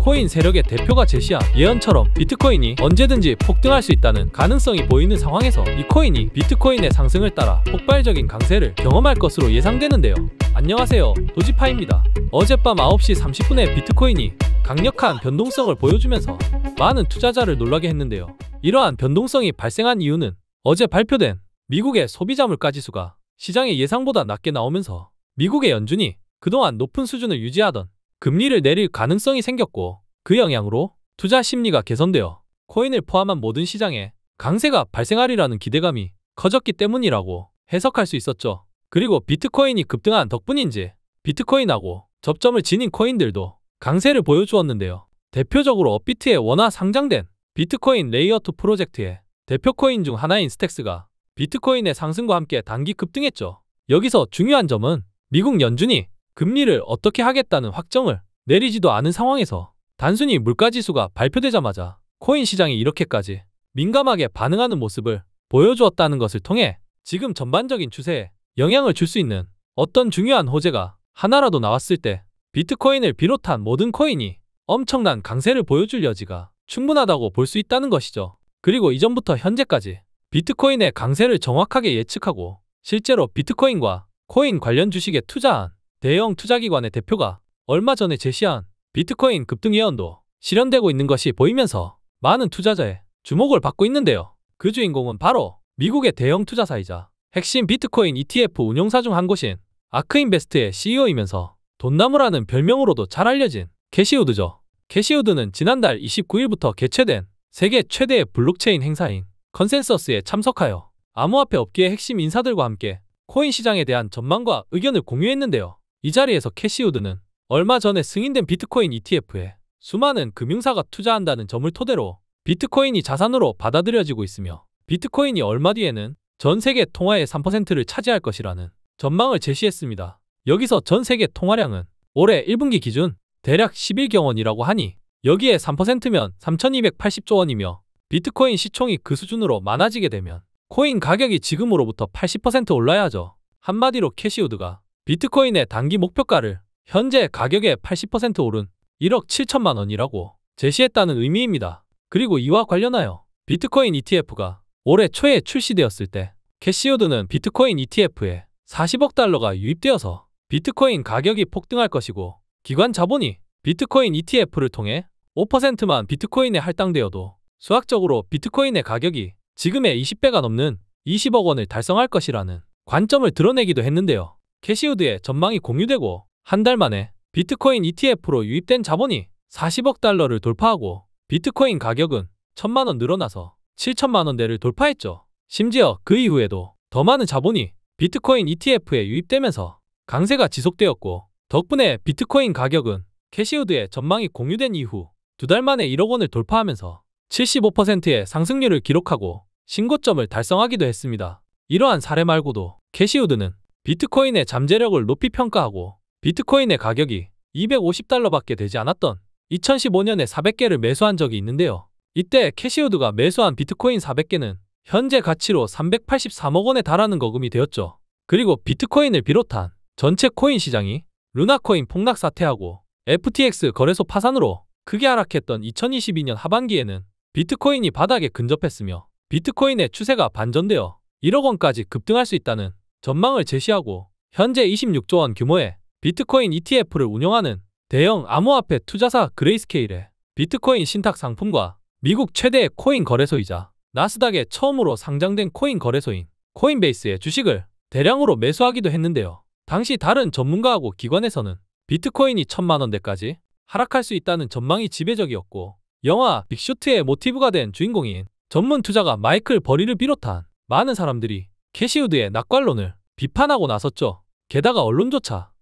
코인 세력의 대표가 제시한 예언처럼 비트코인이 언제든지 폭등할 수 있다는 가능성이 보이는 상황에서 이 코인이 비트코인의 상승을 따라 폭발적인 강세를 경험할 것으로 예상되는데요. 안녕하세요. 도지파입니다. 어젯밤 9시 30분에 비트코인이 강력한 변동성을 보여주면서 많은 투자자를 놀라게 했는데요. 이러한 변동성이 발생한 이유는 어제 발표된 미국의 소비자 물가지수가 시장의 예상보다 낮게 나오면서 미국의 연준이 그동안 높은 수준을 유지하던 금리를 내릴 가능성이 생겼고 그 영향으로 투자 심리가 개선되어 코인을 포함한 모든 시장에 강세가 발생하리라는 기대감이 커졌기 때문이라고 해석할 수 있었죠. 그리고 비트코인이 급등한 덕분인지 비트코인하고 접점을 지닌 코인들도 강세를 보여주었는데요. 대표적으로 업비트에 원화 상장된 비트코인 레이어2 프로젝트의 대표 코인 중 하나인 스택스가 비트코인의 상승과 함께 단기 급등했죠. 여기서 중요한 점은 미국 연준이 금리를 어떻게 하겠다는 확정을 내리지도 않은 상황에서 단순히 물가지수가 발표되자마자 코인 시장이 이렇게까지 민감하게 반응하는 모습을 보여주었다는 것을 통해 지금 전반적인 추세에 영향을 줄 수 있는 어떤 중요한 호재가 하나라도 나왔을 때 비트코인을 비롯한 모든 코인이 엄청난 강세를 보여줄 여지가 충분하다고 볼 수 있다는 것이죠. 그리고 이전부터 현재까지 비트코인의 강세를 정확하게 예측하고 실제로 비트코인과 코인 관련 주식에 투자한 대형 투자기관의 대표가 얼마 전에 제시한 비트코인 급등 예언도 실현되고 있는 것이 보이면서 많은 투자자의 주목을 받고 있는데요. 그 주인공은 바로 미국의 대형 투자사이자 핵심 비트코인 ETF 운용사 중 한 곳인 아크인베스트의 CEO이면서 돈나무라는 별명으로도 잘 알려진 캐시우드죠. 캐시우드는 지난달 29일부터 개최된 세계 최대의 블록체인 행사인 컨센서스에 참석하여 암호화폐 업계의 핵심 인사들과 함께 코인 시장에 대한 전망과 의견을 공유했는데요. 이 자리에서 캐시우드는 얼마 전에 승인된 비트코인 ETF에 수많은 금융사가 투자한다는 점을 토대로 비트코인이 자산으로 받아들여지고 있으며 비트코인이 얼마 뒤에는 전 세계 통화의 3%를 차지할 것이라는 전망을 제시했습니다. 여기서 전 세계 통화량은 올해 1분기 기준 대략 11경 원이라고 하니 여기에 3%면 3,280조 원이며 비트코인 시총이 그 수준으로 많아지게 되면 코인 가격이 지금으로부터 80% 올라야 하죠. 한마디로 캐시우드가 비트코인의 단기 목표가를 현재 가격의 80% 오른 1억 7천만 원이라고 제시했다는 의미입니다. 그리고 이와 관련하여 비트코인 ETF가 올해 초에 출시되었을 때 캐시오드는 비트코인 ETF에 40억 달러가 유입되어서 비트코인 가격이 폭등할 것이고 기관 자본이 비트코인 ETF를 통해 5%만 비트코인에 할당되어도 수학적으로 비트코인의 가격이 지금의 20배가 넘는 20억 원을 달성할 것이라는 관점을 드러내기도 했는데요. 캐시우드의 전망이 공유되고 한 달 만에 비트코인 ETF로 유입된 자본이 40억 달러를 돌파하고 비트코인 가격은 1천만 원 늘어나서 7천만 원대를 돌파했죠. 심지어 그 이후에도 더 많은 자본이 비트코인 ETF에 유입되면서 강세가 지속되었고 덕분에 비트코인 가격은 캐시우드의 전망이 공유된 이후 두 달 만에 1억 원을 돌파하면서 75%의 상승률을 기록하고 신고점을 달성하기도 했습니다. 이러한 사례 말고도 캐시우드는 비트코인의 잠재력을 높이 평가하고 비트코인의 가격이 250달러밖에 되지 않았던 2015년에 400개를 매수한 적이 있는데요. 이때 캐시우드가 매수한 비트코인 400개는 현재 가치로 383억 원에 달하는 거금이 되었죠. 그리고 비트코인을 비롯한 전체 코인 시장이 루나코인 폭락 사태하고 FTX 거래소 파산으로 크게 하락했던 2022년 하반기에는 비트코인이 바닥에 근접했으며 비트코인의 추세가 반전되어 1억 원까지 급등할 수 있다는 전망을 제시하고 현재 26조 원 규모의 비트코인 ETF를 운영하는 대형 암호화폐 투자사 그레이스케일의 비트코인 신탁 상품과 미국 최대의 코인 거래소이자 나스닥에 처음으로 상장된 코인 거래소인 코인베이스의 주식을 대량으로 매수하기도 했는데요. 당시 다른 전문가하고 기관에서는 비트코인이 천만 원대까지 하락할 수 있다는 전망이 지배적이었고 영화 빅쇼트의 모티브가 된 주인공인 전문 투자가 마이클 버리를 비롯한 많은 사람들이 캐시우드의 낙관론을 비판하고 나섰죠. 게다가 언론조차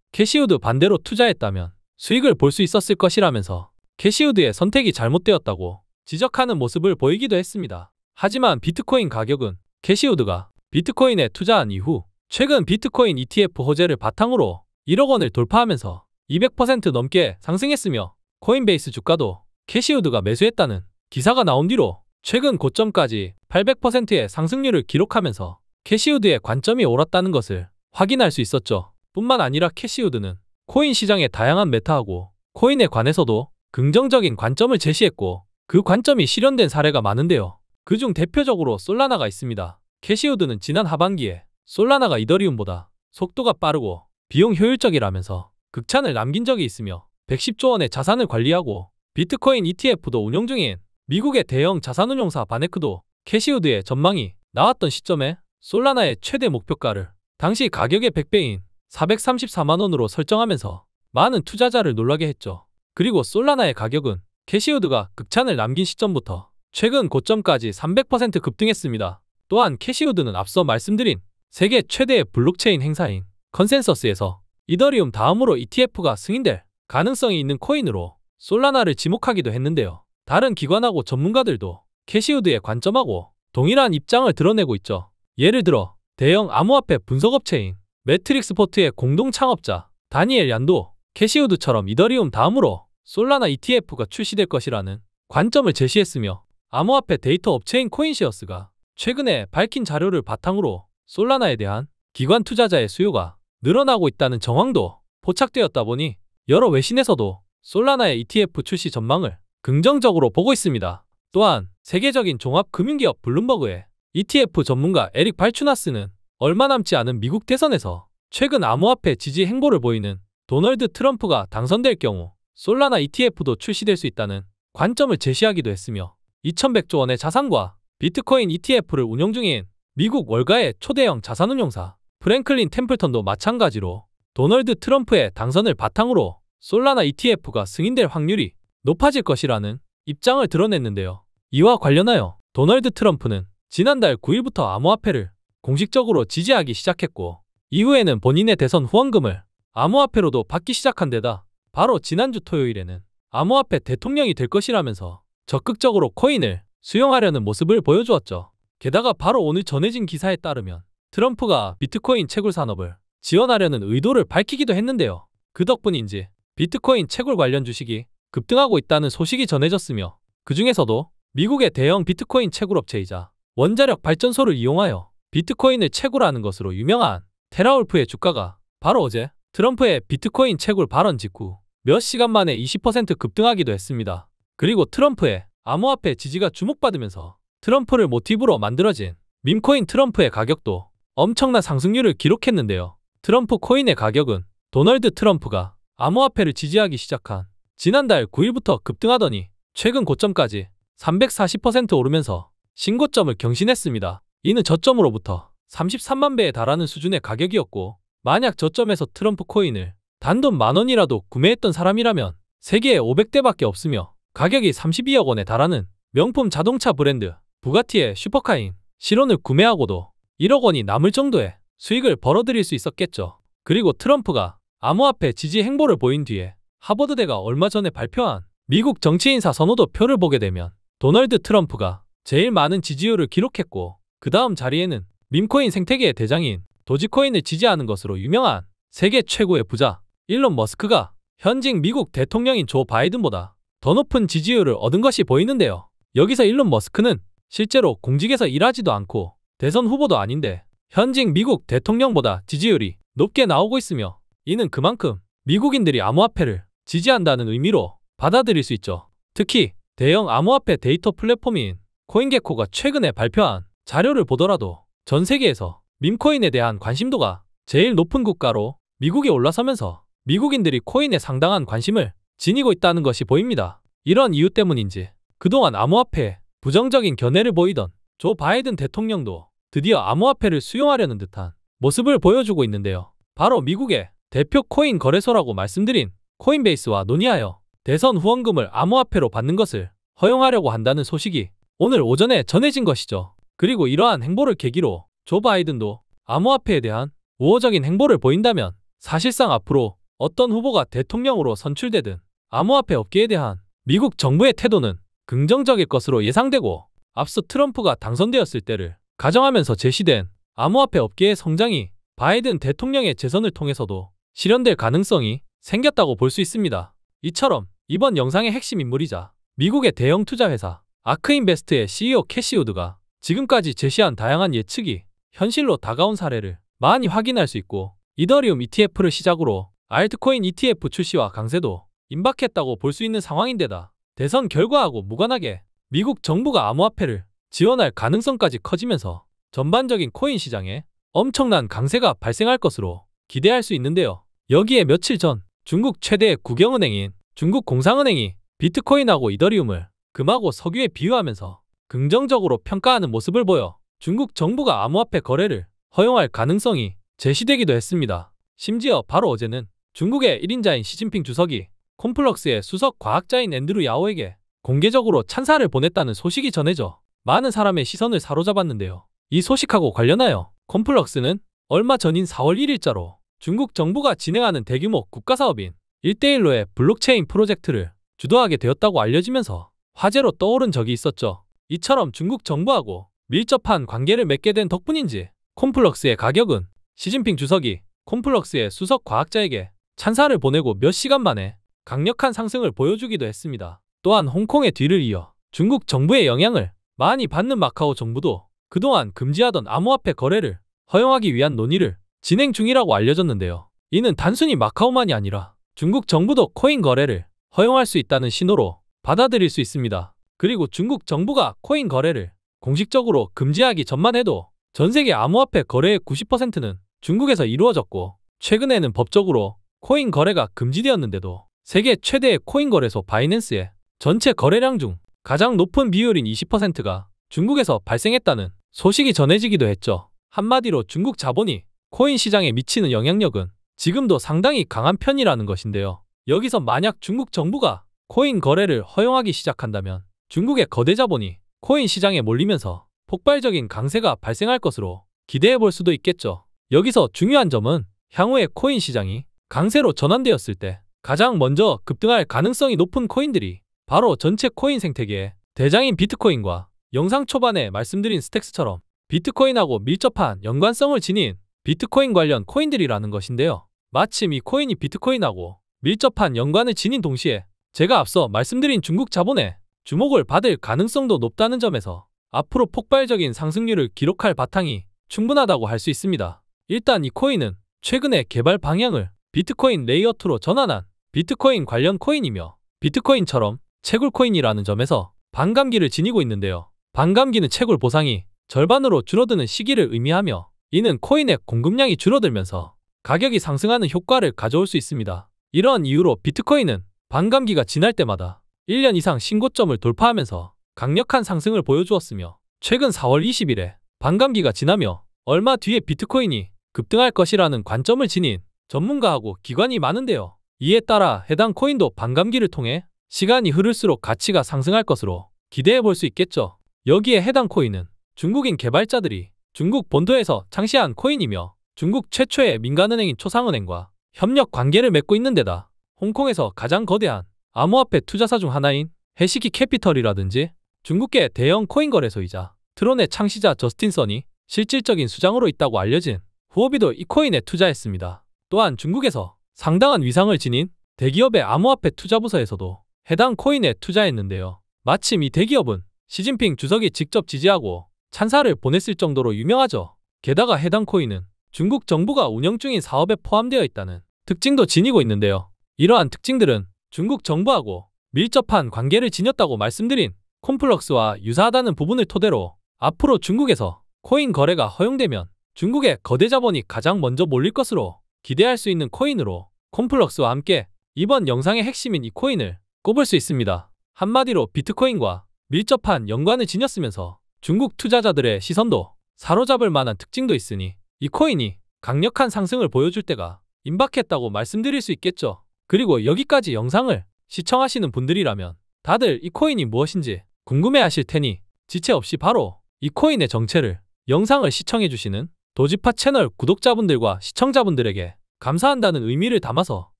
캐시우드 반대로 투자했다면 수익을 볼 수 있었을 것이라면서 캐시우드의 선택이 잘못되었다고 지적하는 모습을 보이기도 했습니다. 하지만 비트코인 가격은 캐시우드가 비트코인에 투자한 이후 최근 비트코인 ETF 호재를 바탕으로 1억 원을 돌파하면서 200% 넘게 상승했으며 코인베이스 주가도 캐시우드가 매수했다는 기사가 나온 뒤로 최근 고점까지 800%의 상승률을 기록하면서 캐시우드의 관점이 옳았다는 것을 확인할 수 있었죠. 뿐만 아니라 캐시우드는 코인 시장의 다양한 메타하고 코인에 관해서도 긍정적인 관점을 제시했고 그 관점이 실현된 사례가 많은데요. 그 중 대표적으로 솔라나가 있습니다. 캐시우드는 지난 하반기에 솔라나가 이더리움보다 속도가 빠르고 비용 효율적이라면서 극찬을 남긴 적이 있으며 110조 원의 자산을 관리하고 비트코인 ETF도 운영 중인 미국의 대형 자산운용사 바네크도 캐시우드의 전망이 나왔던 시점에 솔라나의 최대 목표가를 당시 가격의 100배인 434만원으로 설정하면서 많은 투자자를 놀라게 했죠. 그리고 솔라나의 가격은 캐시우드가 극찬을 남긴 시점부터 최근 고점까지 300% 급등했습니다. 또한 캐시우드는 앞서 말씀드린 세계 최대의 블록체인 행사인 컨센서스에서 이더리움 다음으로 ETF가 승인될 가능성이 있는 코인으로 솔라나를 지목하기도 했는데요. 다른 기관하고 전문가들도 캐시우드의 관점하고 동일한 입장을 드러내고 있죠. 예를 들어 대형 암호화폐 분석업체인 매트릭스포트의 공동 창업자 다니엘 얀도, 캐시우드처럼 이더리움 다음으로 솔라나 ETF가 출시될 것이라는 관점을 제시했으며 암호화폐 데이터 업체인 코인시어스가 최근에 밝힌 자료를 바탕으로 솔라나에 대한 기관 투자자의 수요가 늘어나고 있다는 정황도 포착되었다 보니 여러 외신에서도 솔라나의 ETF 출시 전망을 긍정적으로 보고 있습니다. 또한 세계적인 종합금융기업 블룸버그의 ETF 전문가 에릭 발추나스는 얼마 남지 않은 미국 대선에서 최근 암호화폐 지지 행보를 보이는 도널드 트럼프가 당선될 경우 솔라나 ETF도 출시될 수 있다는 관점을 제시하기도 했으며 2100조 원의 자산과 비트코인 ETF를 운영 중인 미국 월가의 초대형 자산운용사 프랭클린 템플턴도 마찬가지로 도널드 트럼프의 당선을 바탕으로 솔라나 ETF가 승인될 확률이 높아질 것이라는 입장을 드러냈는데요. 이와 관련하여 도널드 트럼프는 지난달 9일부터 암호화폐를 공식적으로 지지하기 시작했고 이후에는 본인의 대선 후원금을 암호화폐로도 받기 시작한 데다 바로 지난주 토요일에는 암호화폐 대통령이 될 것이라면서 적극적으로 코인을 수용하려는 모습을 보여주었죠. 게다가 바로 오늘 전해진 기사에 따르면 트럼프가 비트코인 채굴 산업을 지원하려는 의도를 밝히기도 했는데요. 그 덕분인지 비트코인 채굴 관련 주식이 급등하고 있다는 소식이 전해졌으며 그 중에서도 미국의 대형 비트코인 채굴업체이자 원자력 발전소를 이용하여 비트코인을 채굴하는 것으로 유명한 테라울프의 주가가 바로 어제 트럼프의 비트코인 채굴 발언 직후 몇 시간 만에 20% 급등하기도 했습니다. 그리고 트럼프의 암호화폐 지지가 주목받으면서 트럼프를 모티브로 만들어진 민코인 트럼프의 가격도 엄청난 상승률을 기록했는데요. 트럼프 코인의 가격은 도널드 트럼프가 암호화폐를 지지하기 시작한 지난달 9일부터 급등하더니 최근 고점까지 340% 오르면서 신고점을 경신했습니다. 이는 저점으로부터 33만 배에 달하는 수준의 가격이었고 만약 저점에서 트럼프 코인을 단돈 만 원이라도 구매했던 사람이라면 세계에 500대밖에 없으며 가격이 32억 원에 달하는 명품 자동차 브랜드 부가티의 슈퍼카인 실온을 구매하고도 1억 원이 남을 정도의 수익을 벌어들일 수 있었겠죠. 그리고 트럼프가 암호화폐 지지 행보를 보인 뒤에 하버드대가 얼마 전에 발표한 미국 정치인사 선호도 표를 보게 되면 도널드 트럼프가 제일 많은 지지율을 기록했고 그 다음 자리에는 밈코인 생태계의 대장인 도지코인을 지지하는 것으로 유명한 세계 최고의 부자 일론 머스크가 현직 미국 대통령인 조 바이든보다 더 높은 지지율을 얻은 것이 보이는데요. 여기서 일론 머스크는 실제로 공직에서 일하지도 않고 대선 후보도 아닌데 현직 미국 대통령보다 지지율이 높게 나오고 있으며 이는 그만큼 미국인들이 암호화폐를 지지한다는 의미로 받아들일 수 있죠. 특히 대형 암호화폐 데이터 플랫폼인 코인게코가 최근에 발표한 자료를 보더라도 전 세계에서 밈코인에 대한 관심도가 제일 높은 국가로 미국이 올라서면서 미국인들이 코인에 상당한 관심을 지니고 있다는 것이 보입니다. 이런 이유 때문인지 그동안 암호화폐에 부정적인 견해를 보이던 조 바이든 대통령도 드디어 암호화폐를 수용하려는 듯한 모습을 보여주고 있는데요. 바로 미국의 대표 코인 거래소라고 말씀드린 코인베이스와 논의하여 대선 후원금을 암호화폐로 받는 것을 허용하려고 한다는 소식이 오늘 오전에 전해진 것이죠. 그리고 이러한 행보를 계기로 조 바이든도 암호화폐에 대한 우호적인 행보를 보인다면 사실상 앞으로 어떤 후보가 대통령으로 선출되든 암호화폐 업계에 대한 미국 정부의 태도는 긍정적일 것으로 예상되고 앞서 트럼프가 당선되었을 때를 가정하면서 제시된 암호화폐 업계의 성장이 바이든 대통령의 재선을 통해서도 실현될 가능성이 생겼다고 볼 수 있습니다. 이처럼 이번 영상의 핵심 인물이자 미국의 대형 투자회사 아크인베스트의 CEO 캐시우드가 지금까지 제시한 다양한 예측이 현실로 다가온 사례를 많이 확인할 수 있고 이더리움 ETF를 시작으로 알트코인 ETF 출시와 강세도 임박했다고 볼 수 있는 상황인데다 대선 결과하고 무관하게 미국 정부가 암호화폐를 지원할 가능성까지 커지면서 전반적인 코인 시장에 엄청난 강세가 발생할 것으로 기대할 수 있는데요. 여기에 며칠 전 중국 최대의 국영은행인 중국공상은행이 비트코인하고 이더리움을 금하고 석유에 비유하면서 긍정적으로 평가하는 모습을 보여 중국 정부가 암호화폐 거래를 허용할 가능성이 제시되기도 했습니다. 심지어 바로 어제는 중국의 1인자인 시진핑 주석이 콤플럭스의 수석 과학자인 앤드루 야오에게 공개적으로 찬사를 보냈다는 소식이 전해져 많은 사람의 시선을 사로잡았는데요. 이 소식하고 관련하여 콤플럭스는 얼마 전인 4월 1일자로 중국 정부가 진행하는 대규모 국가사업인 1대1로의 블록체인 프로젝트를 주도하게 되었다고 알려지면서 화제로 떠오른 적이 있었죠. 이처럼 중국 정부하고 밀접한 관계를 맺게 된 덕분인지 콤플럭스의 가격은 시진핑 주석이 콤플럭스의 수석 과학자에게 찬사를 보내고 몇 시간 만에 강력한 상승을 보여주기도 했습니다. 또한 홍콩의 뒤를 이어 중국 정부의 영향을 많이 받는 마카오 정부도 그동안 금지하던 암호화폐 거래를 허용하기 위한 논의를 진행 중이라고 알려졌는데요. 이는 단순히 마카오만이 아니라 중국 정부도 코인 거래를 허용할 수 있다는 신호로 받아들일 수 있습니다. 그리고 중국 정부가 코인 거래를 공식적으로 금지하기 전만 해도 전 세계 암호화폐 거래의 90%는 중국에서 이루어졌고 최근에는 법적으로 코인 거래가 금지되었는데도 세계 최대의 코인 거래소 바이낸스의 전체 거래량 중 가장 높은 비율인 20%가 중국에서 발생했다는 소식이 전해지기도 했죠. 한마디로 중국 자본이 코인 시장에 미치는 영향력은 지금도 상당히 강한 편이라는 것인데요. 여기서 만약 중국 정부가 코인 거래를 허용하기 시작한다면 중국의 거대 자본이 코인 시장에 몰리면서 폭발적인 강세가 발생할 것으로 기대해 볼 수도 있겠죠. 여기서 중요한 점은 향후에 코인 시장이 강세로 전환되었을 때 가장 먼저 급등할 가능성이 높은 코인들이 바로 전체 코인 생태계의 대장인 비트코인과 영상 초반에 말씀드린 스택스처럼 비트코인하고 밀접한 연관성을 지닌 비트코인 관련 코인들이라는 것인데요. 마침 이 코인이 비트코인하고 밀접한 연관을 지닌 동시에 제가 앞서 말씀드린 중국 자본에 주목을 받을 가능성도 높다는 점에서 앞으로 폭발적인 상승률을 기록할 바탕이 충분하다고 할 수 있습니다. 일단 이 코인은 최근에 개발 방향을 비트코인 레이어트로 전환한 비트코인 관련 코인이며 비트코인처럼 채굴 코인이라는 점에서 반감기를 지니고 있는데요. 반감기는 채굴 보상이 절반으로 줄어드는 시기를 의미하며 이는 코인의 공급량이 줄어들면서 가격이 상승하는 효과를 가져올 수 있습니다. 이러한 이유로 비트코인은 반감기가 지날 때마다 1년 이상 신고점을 돌파하면서 강력한 상승을 보여주었으며 최근 4월 20일에 반감기가 지나며 얼마 뒤에 비트코인이 급등할 것이라는 관점을 지닌 전문가하고 기관이 많은데요. 이에 따라 해당 코인도 반감기를 통해 시간이 흐를수록 가치가 상승할 것으로 기대해 볼 수 있겠죠. 여기에 해당 코인은 중국인 개발자들이 중국 본토에서 창시한 코인이며 중국 최초의 민간은행인 초상은행과 협력 관계를 맺고 있는 데다 홍콩에서 가장 거대한 암호화폐 투자사 중 하나인 해시키 캐피털이라든지 중국계 대형 코인 거래소이자 트론의 창시자 저스틴 선이 실질적인 수장으로 있다고 알려진 후오비도 이 코인에 투자했습니다. 또한 중국에서 상당한 위상을 지닌 대기업의 암호화폐 투자부서에서도 해당 코인에 투자했는데요. 마침 이 대기업은 시진핑 주석이 직접 지지하고 찬사를 보냈을 정도로 유명하죠. 게다가 해당 코인은 중국 정부가 운영 중인 사업에 포함되어 있다는 특징도 지니고 있는데요. 이러한 특징들은 중국 정부하고 밀접한 관계를 지녔다고 말씀드린 콤플럭스와 유사하다는 부분을 토대로 앞으로 중국에서 코인 거래가 허용되면 중국의 거대 자본이 가장 먼저 몰릴 것으로 기대할 수 있는 코인으로 콤플럭스와 함께 이번 영상의 핵심인 이 코인을 꼽을 수 있습니다. 한마디로 비트코인과 밀접한 연관을 지녔으면서 중국 투자자들의 시선도 사로잡을 만한 특징도 있으니 이 코인이 강력한 상승을 보여줄 때가 임박했다고 말씀드릴 수 있겠죠. 그리고 여기까지 영상을 시청하시는 분들이라면 다들 이 코인이 무엇인지 궁금해하실 테니 지체 없이 바로 이 코인의 정체를 영상을 시청해주시는 도지파 채널 구독자분들과 시청자분들에게 감사한다는 의미를 담아서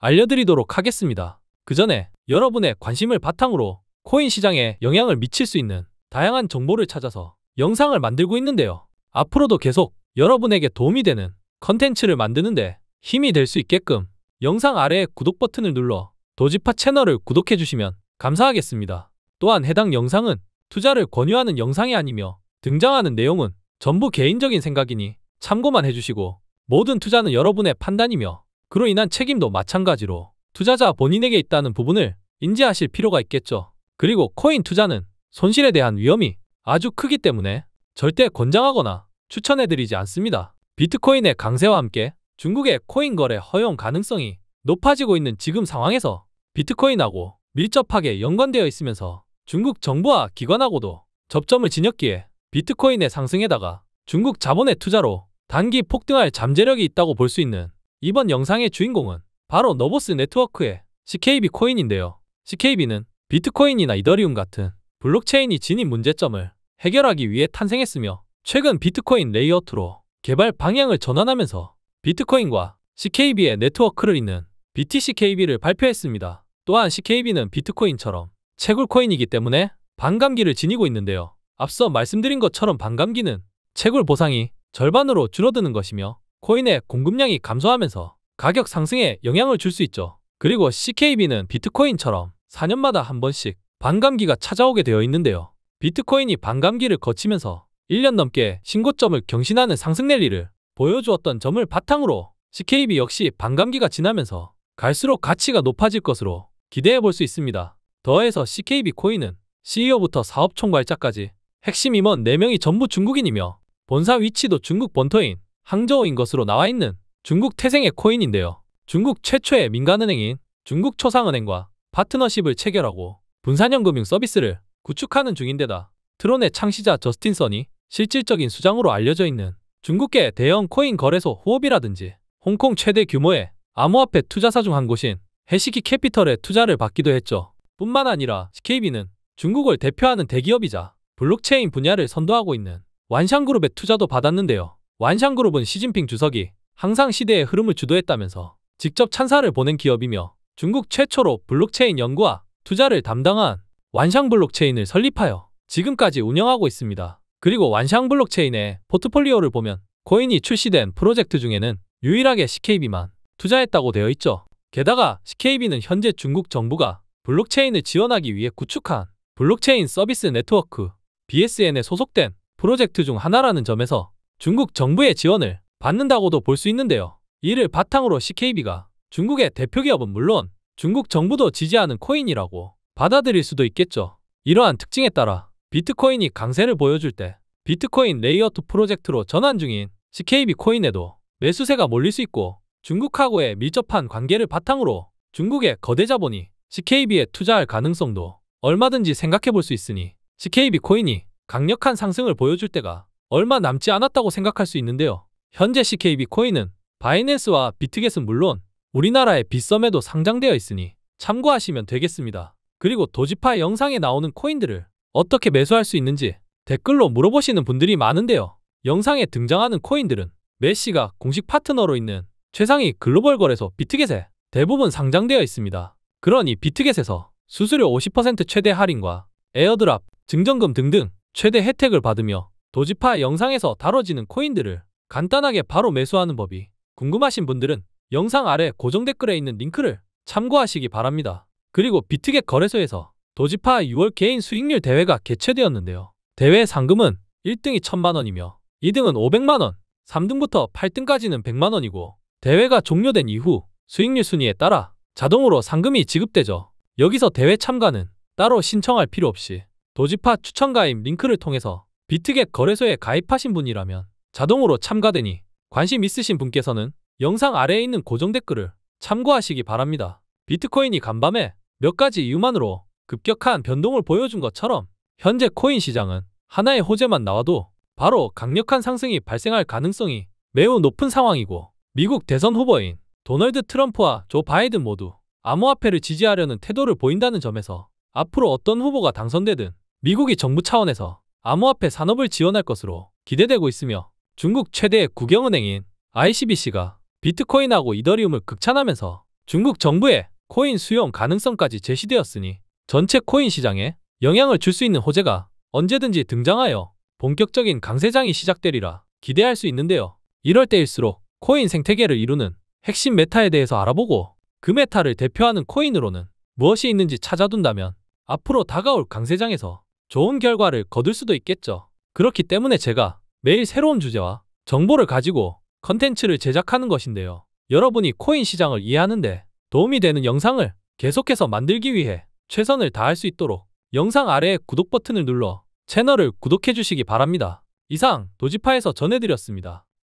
알려드리도록 하겠습니다. 그 전에 여러분의 관심을 바탕으로 코인 시장에 영향을 미칠 수 있는 다양한 정보를 찾아서 영상을 만들고 있는데요. 앞으로도 계속 여러분에게 도움이 되는 컨텐츠를 만드는데 힘이 될 수 있게끔 영상 아래에 구독 버튼을 눌러 도지파 채널을 구독해주시면 감사하겠습니다. 또한 해당 영상은 투자를 권유하는 영상이 아니며 등장하는 내용은 전부 개인적인 생각이니 참고만 해주시고 모든 투자는 여러분의 판단이며 그로 인한 책임도 마찬가지로 투자자 본인에게 있다는 부분을 인지하실 필요가 있겠죠. 그리고 코인 투자는 손실에 대한 위험이 아주 크기 때문에 절대 권장하거나 추천해드리지 않습니다. 비트코인의 강세와 함께 중국의 코인 거래 허용 가능성이 높아지고 있는 지금 상황에서 비트코인하고 밀접하게 연관되어 있으면서 중국 정부와 기관하고도 접점을 지녔기에 비트코인의 상승에다가 중국 자본의 투자로 단기 폭등할 잠재력이 있다고 볼 수 있는 이번 영상의 주인공은 바로 너보스 네트워크의 CKB 코인인데요. CKB는 비트코인이나 이더리움 같은 블록체인이 지닌 문제점을 해결하기 위해 탄생했으며 최근 비트코인 레이어트로 개발 방향을 전환하면서 비트코인과 CKB의 네트워크를 잇는 BTCKB를 발표했습니다. 또한 CKB는 비트코인처럼 채굴코인이기 때문에 반감기를 지니고 있는데요. 앞서 말씀드린 것처럼 반감기는 채굴 보상이 절반으로 줄어드는 것이며 코인의 공급량이 감소하면서 가격 상승에 영향을 줄 수 있죠. 그리고 CKB는 비트코인처럼 4년마다 한 번씩 반감기가 찾아오게 되어 있는데요. 비트코인이 반감기를 거치면서 1년 넘게 신고점을 경신하는 상승 랠리를 보여주었던 점을 바탕으로 CKB 역시 반감기가 지나면서 갈수록 가치가 높아질 것으로 기대해 볼 수 있습니다. 더해서 CKB 코인은 CEO부터 사업 총괄자까지 핵심 임원 4명이 전부 중국인이며 본사 위치도 중국 본토인 항저우인 것으로 나와 있는 중국 태생의 코인인데요. 중국 최초의 민간은행인 중국 초상은행과 파트너십을 체결하고 분산형금융 서비스를 구축하는 중인데다 트론의 창시자 저스틴 선이 실질적인 수장으로 알려져 있는 중국계 대형 코인 거래소 호흡이라든지 홍콩 최대 규모의 암호화폐 투자사 중 한 곳인 해시키 캐피털의 투자를 받기도 했죠. 뿐만 아니라 SKB는 중국을 대표하는 대기업이자 블록체인 분야를 선도하고 있는 완샹그룹의 투자도 받았는데요. 완샹그룹은 시진핑 주석이 항상 시대의 흐름을 주도했다면서 직접 찬사를 보낸 기업이며 중국 최초로 블록체인 연구와 투자를 담당한 완샹 블록체인을 설립하여 지금까지 운영하고 있습니다. 그리고 완샹 블록체인의 포트폴리오를 보면 코인이 출시된 프로젝트 중에는 유일하게 CKB만 투자했다고 되어 있죠. 게다가 CKB는 현재 중국 정부가 블록체인을 지원하기 위해 구축한 블록체인 서비스 네트워크 BSN에 소속된 프로젝트 중 하나라는 점에서 중국 정부의 지원을 받는다고도 볼 수 있는데요. 이를 바탕으로 CKB가 중국의 대표 기업은 물론 중국 정부도 지지하는 코인이라고 받아들일 수도 있겠죠. 이러한 특징에 따라 비트코인이 강세를 보여줄 때 비트코인 레이어 2 프로젝트로 전환 중인 CKB 코인에도 매수세가 몰릴 수 있고 중국하고의 밀접한 관계를 바탕으로 중국의 거대 자본이 CKB에 투자할 가능성도 얼마든지 생각해 볼 수 있으니 CKB 코인이 강력한 상승을 보여줄 때가 얼마 남지 않았다고 생각할 수 있는데요. 현재 CKB 코인은 바이낸스와 비트겟은 물론 우리나라의 빗썸에도 상장되어 있으니 참고하시면 되겠습니다. 그리고 도지파 영상에 나오는 코인들을 어떻게 매수할 수 있는지 댓글로 물어보시는 분들이 많은데요. 영상에 등장하는 코인들은 메시가 공식 파트너로 있는 최상위 글로벌 거래소 비트겟에 대부분 상장되어 있습니다. 그러니 비트겟에서 수수료 50% 최대 할인과 에어드랍, 증정금 등등 최대 혜택을 받으며 도지파 영상에서 다뤄지는 코인들을 간단하게 바로 매수하는 법이 궁금하신 분들은 영상 아래 고정 댓글에 있는 링크를 참고하시기 바랍니다. 그리고 비트겟 거래소에서 도지파 6월 개인 수익률 대회가 개최되었는데요. 대회 상금은 1등이 1,000만원이며 2등은 500만원, 3등부터 8등까지는 100만원이고 대회가 종료된 이후 수익률 순위에 따라 자동으로 상금이 지급되죠. 여기서 대회 참가는 따로 신청할 필요 없이 도지파 추천 가입 링크를 통해서 비트겟 거래소에 가입하신 분이라면 자동으로 참가되니 관심 있으신 분께서는 영상 아래에 있는 고정 댓글을 참고하시기 바랍니다. 비트코인이 간밤에 몇 가지 이유만으로 급격한 변동을 보여준 것처럼 현재 코인 시장은 하나의 호재만 나와도 바로 강력한 상승이 발생할 가능성이 매우 높은 상황이고 미국 대선 후보인 도널드 트럼프와 조 바이든 모두 암호화폐를 지지하려는 태도를 보인다는 점에서 앞으로 어떤 후보가 당선되든 미국이 정부 차원에서 암호화폐 산업을 지원할 것으로 기대되고 있으며 중국 최대의 국영은행인 ICBC가 비트코인하고 이더리움을 극찬하면서 중국 정부의 코인 수용 가능성까지 제시되었으니 전체 코인 시장에 영향을 줄 수 있는 호재가 언제든지 등장하여 본격적인 강세장이 시작되리라 기대할 수 있는데요. 이럴 때일수록 코인 생태계를 이루는 핵심 메타에 대해서 알아보고 그 메타를 대표하는 코인으로는 무엇이 있는지 찾아둔다면 앞으로 다가올 강세장에서 좋은 결과를 거둘 수도 있겠죠. 그렇기 때문에 제가 매일 새로운 주제와 정보를 가지고 컨텐츠를 제작하는 것인데요. 여러분이 코인 시장을 이해하는데 도움이 되는 영상을 계속해서 만들기 위해 최선을 다할 수 있도록 영상 아래의 구독 버튼을 눌러 채널을 구독해 주시기 바랍니다. 이상 도지파에서 전해드렸습니다.